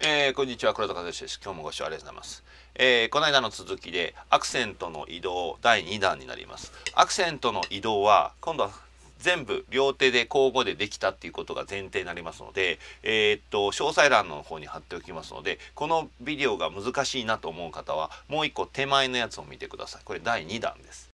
えー、こんにちは黒田和義です今日もご視聴ありがとうございます、えー、この間の続きでアクセントの移動第2弾になりますアクセントの移動は今度は全部両手で交互でできたっていうことが前提になりますので、えー、っと詳細欄の方に貼っておきますのでこのビデオが難しいなと思う方はもう一個手前のやつを見てくださいこれ第2弾です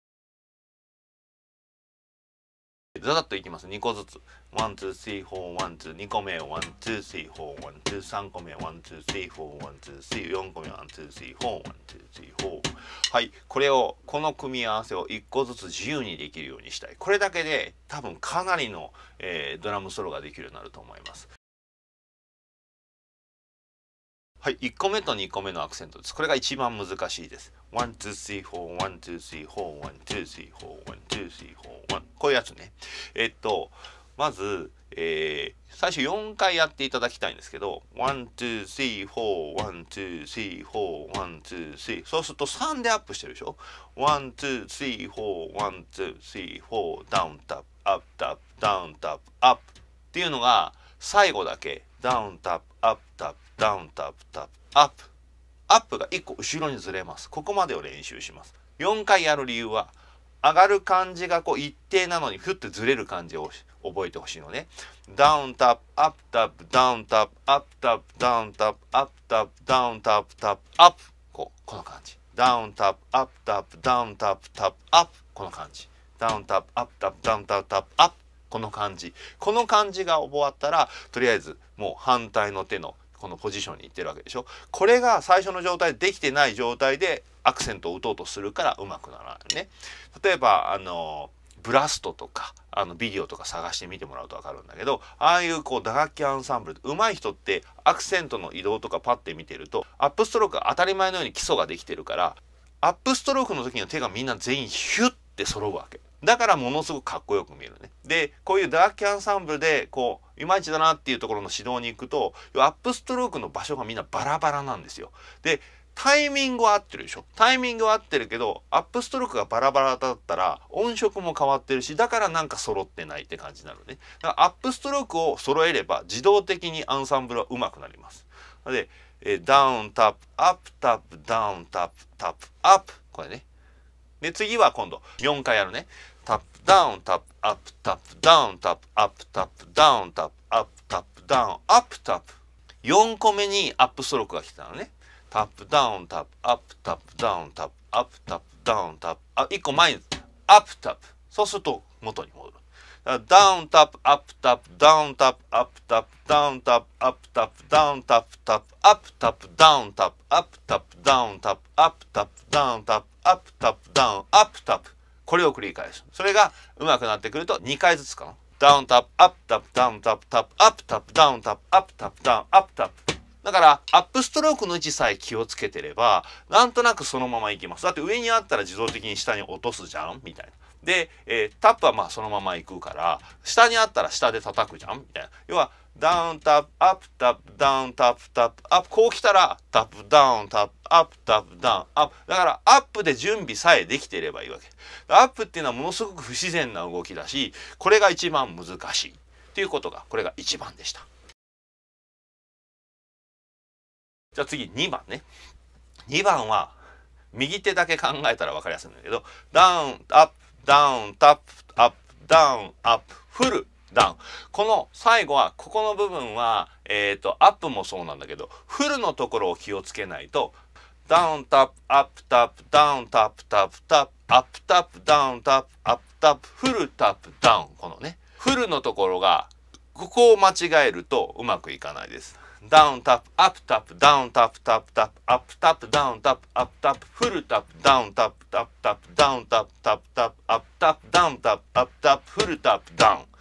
ザザッといきます。2個ずつ。ワン、ツー、スリー、フォー、ワン、ツー、2個目、ワン、ツー、スリー、フォー、ワン、ツー、3個目、ワン、ツー、スリー、フォー、ワン、ツー、スリー、4個目、ワン、ツー、スリー、フォー、ワン、ツー、スリー、フォー。はい。これを、この組み合わせを1個ずつ自由にできるようにしたい。これだけで、多分かなりの、ドラムソロができるようになると思います。はい、1個目と2個目のアクセントです。これが一番難しいです。1、2、3、4、1、2、3、4、1、2、3、4、1、2、3、4、1。こういうやつね。えっと、まず、えー、最初4回やっていただきたいんですけど、1、2、3、4、1、2、3、4、1、2、3。そうすると3でアップしてるでしょ ?1、2、3、4、1、2、3、4、ダウンタップ、アップタップ、ダウンタップ、アップ。っていうのが最後だけ、ダウンタップ、アップ。ダウンタップタップアップアップが1個後ろにずれますここまでを練習します4回やる理由は上がる感じがこう一定なのにふってずれる感じを覚えてほしいのねダウンタップアップタップダウンタップアップタップダウンタップアップタップダウンタップタップアップこうこの感じダウンタップアップタップダウンタップタップアップこの感じダウンタップアップタップダウンタップタップアップこの感じこの感じが覚わったらとりあえずもう反対の手のこのポジションに行ってるわけでしょこれが最初の状態できてない状態でアクセントを打とうとするからうまくならないね例えばあのブラストとかあのビデオとか探してみてもらうと分かるんだけどああいうこう打楽器アンサンブル上手い人ってアクセントの移動とかパッて見てるとアップストローク当たり前のように基礎ができてるからアップストロークの時の手がみんな全員ヒュッて揃うわけだからものすごくかっこよく見えるね。で、こういうダーキアンサンブルで、こう、いまいちだなっていうところの指導に行くと、アップストロークの場所がみんなバラバラなんですよ。で、タイミングは合ってるでしょタイミングは合ってるけど、アップストロークがバラバラだったら音色も変わってるし、だからなんか揃ってないって感じなのね。だからアップストロークを揃えれば自動的にアンサンブルは上手くなります。で、えダウンタップ、アップタップ、ダウンタップ、タップ、アップ。これね。で、次は今度4回やるね。タップダウンタップアップタップダウンタップアップタップダウンタップアップタップダウンアップタップ4個目にアップストロークが来たのねタップダウンタップアップタップダウンタップアップタップダウンタップあ1個前にアップタップそうすると元に戻るダウンタップアップタップダウンタップアップタップダウンタップアップタップダウンタップタップアップタップダウンタップアップタップダウンタップアップタップダウンタップアップタップダウンアップタップこれを繰り返すそれが上手くなってくると2回ずつかなダウンタップアップタップダウンタップタップアップタップダウンタップアップタップダウンアップタップだからアップストロークの位置さえ気をつけてればなんとなくそのままいきますだって上にあったら自動的に下に落とすじゃんみたいなで、えー、タップはまあそのまま行くから下にあったら下で叩くじゃんみたいな要はダウンタップアップタップダウンタップタップアップこう来たらタップダウンタップアップタップダウンアップだからアップで準備さえできていればいいわけアップっていうのはものすごく不自然な動きだしこれが一番難しいっていうことがこれが一番でしたじゃあ次2番ね2番は右手だけ考えたら分かりやすいんだけどダウンアップダウンタップアップダウンアップフルダウン。この最後は、ここの部分は、えっ、ー、と、アップもそうなんだけど、フルのところを気をつけないと、ダウンタップ、アップタップ、ダウンタップ、タップタップ、アップタップ、ダウンタップ、アップタップ、フルタップ、ダウン。このね、フルのところが、ここを間違えるとうまくいかないです。ダウンタップ、アップタップ、ダウンタップ、タップタップ、アップタップ、ダウンタップ、アップタップ、フルタップ、ダウンタップ、タップタップ、ダウンタップ、タップタップ、アップタップ、ダウンタップ、アップタップ、フルタップ、ダウン。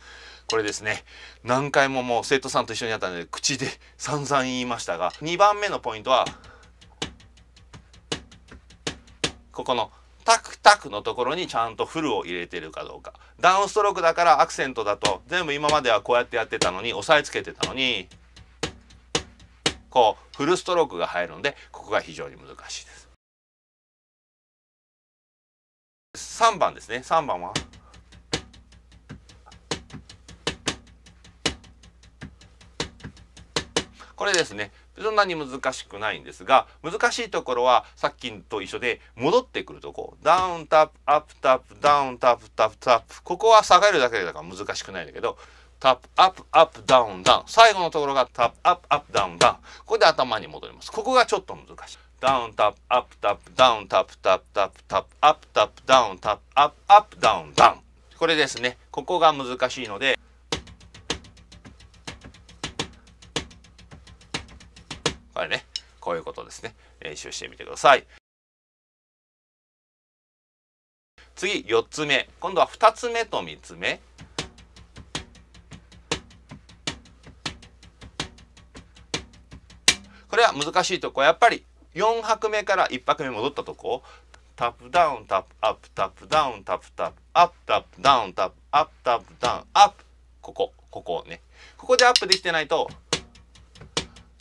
これですね何回ももう生徒さんと一緒にやったので口で散々言いましたが2番目のポイントはここのタクタクのところにちゃんとフルを入れてるかどうかダウンストロークだからアクセントだと全部今まではこうやってやってたのに押さえつけてたのにこうフルストロークが入るのでここが非常に難しいです3番ですね3番は。これですねそんなに難しくないんですが難しいところはさっきと一緒で戻ってくるとこダウンタップアップタップダウンタップタップタップここは下がるだけだから難しくないんだけどタップアップアップダウンダウン最後のところがタップアップアップダウンダウンここで頭に戻りますここがちょっと難しいダウンタップアップタップダウンタップタップタップタップアップタップダウンタップアップアップダウンダウンこれですねここが難しいのでぱりね、こういうことですね。練習してみてください。次、4つ目。今度は2つ目と3つ目。これは難しいとこやっぱり4拍目から1拍目戻ったとこタップダウンタップアップタップダウンタップタップアップタップダウンタップアップタップダウンアップここここねここでアップできてないと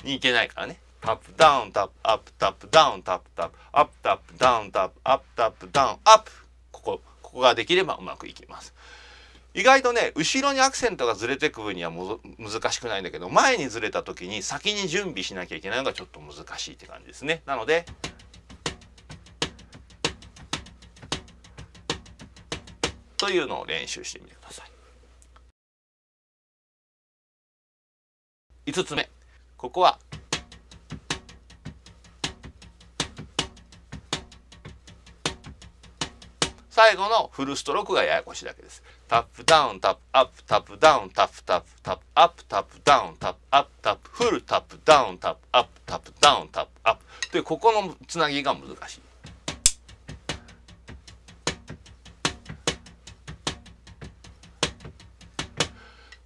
にいけないからねタップダウンタップアップタップダウンタップタップアップタップダウンタップアップタップダウンアップここここができればうまくいきます意外とね後ろにアクセントがずれてく分には難しくないんだけど前にずれた時に先に準備しなきゃいけないのがちょっと難しいって感じですねなのでというのを練習してみてください5つ目ここは最後のフルストロークがややこしいだけです。タップダウン、タップアップ、タップダウン、タップタップ、タップアップ、タップダウン、タップアップ、タップフル、タップダウン、タップアップ、タップダウン、タップアップ。でここのつなぎが難しい。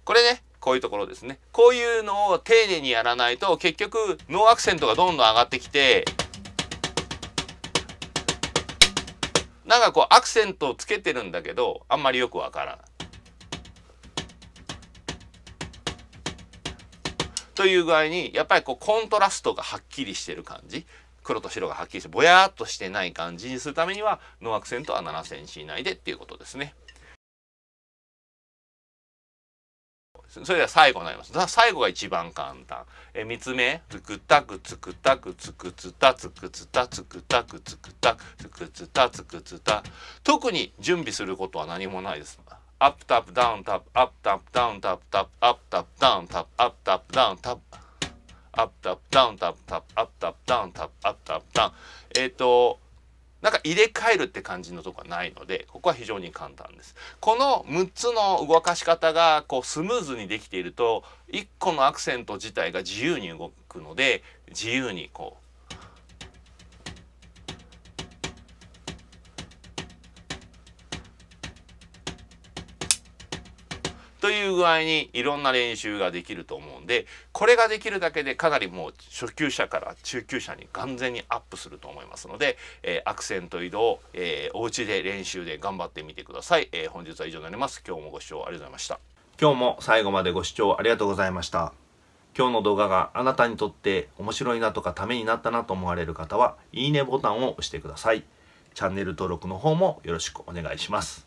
これね、こういうところですね。こういうのを丁寧にやらないと、結局、ノーアクセントがどんどん上がってきて、なんかこうアクセントをつけてるんだけどあんまりよくわからない。という具合にやっぱりこうコントラストがはっきりしてる感じ黒と白がはっきりしてぼやっとしてない感じにするためにはノーアクセントは7センチ以内でっていうことですね。それでは最後になります。最後が一番簡単。え三3つ目。つくたくつくたくつくつたつくつたつくたくつくたつくつたつくつた。特に準備することは何もないです。アップタップダウンタップアップタップダウンタップタップアップタップダウンタップアップタップダウンタップアップタップダウンタップタップアップタップダウンタップアップタップダウン。えっ、となんか入れ替えるって感じのとこはないのでここは非常に簡単です。この6つの動かし方がこうスムーズにできていると1個のアクセント自体が自由に動くので自由にこう具合にいろんな練習ができると思うんでこれができるだけでかなりもう初級者から中級者に完全にアップすると思いますので、えー、アクセント移動、えー、お家で練習で頑張ってみてください、えー、本日は以上になります今日もご視聴ありがとうございました今日も最後までご視聴ありがとうございました今日の動画があなたにとって面白いなとかためになったなと思われる方はいいねボタンを押してくださいチャンネル登録の方もよろしくお願いします